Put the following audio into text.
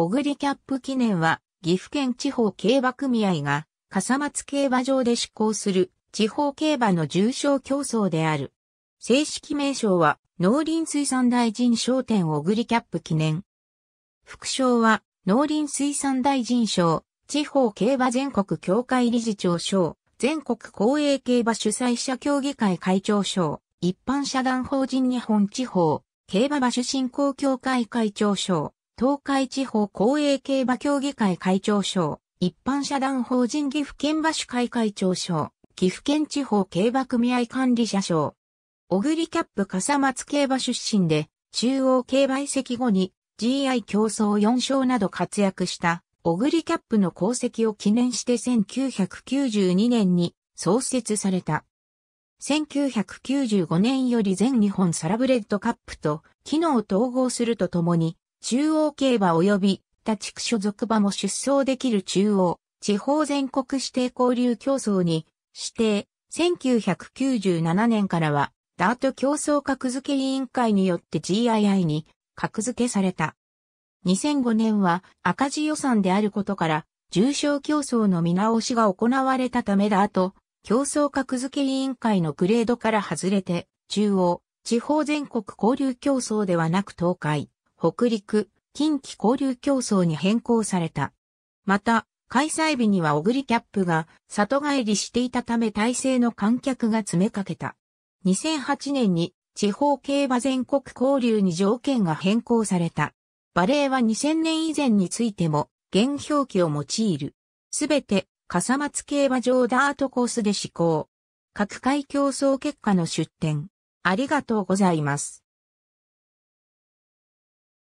オグリキャップ記念は、岐阜県地方競馬組合が、笠松競馬場で施行する地方競馬の重賞競争である。正式名称は、農林水産大臣商店オグリキャップ記念。副賞は、農林水産大臣賞、地方競馬全国協会理事長賞、全国公営競馬主催者協議会会長賞、一般社団法人日本地方、競馬馬主振興協会会長賞。東海地方公営競馬協議会会長賞、一般社団法人岐阜県馬主会会長賞、岐阜県地方競馬組合管理者賞。小栗キャップ笠松競馬出身で、中央競馬遺跡後に GI 競争4勝など活躍した小栗キャップの功績を記念して1992年に創設された。1995年より全日本サラブレッドカップと機能を統合するとともに中央競馬及び他地区所属馬も出走できる中央、地方全国指定交流競争に指定、1997年からはダート競争格付け委員会によって GII に格付けされた。2005年は赤字予算であることから重症競争の見直しが行われたためだと、競争格付け委員会のグレードから外れて、中央、地方全国交流競争ではなく東海、北陸、近畿交流競争に変更された。また、開催日には小栗キャップが里帰りしていたため体制の観客が詰めかけた。2008年に地方競馬全国交流に条件が変更された。バレーは2000年以前についても、現表記を用いる。すべて、笠松競馬場ダートコースで施行。各回競争結果の出展。ありがとうございます。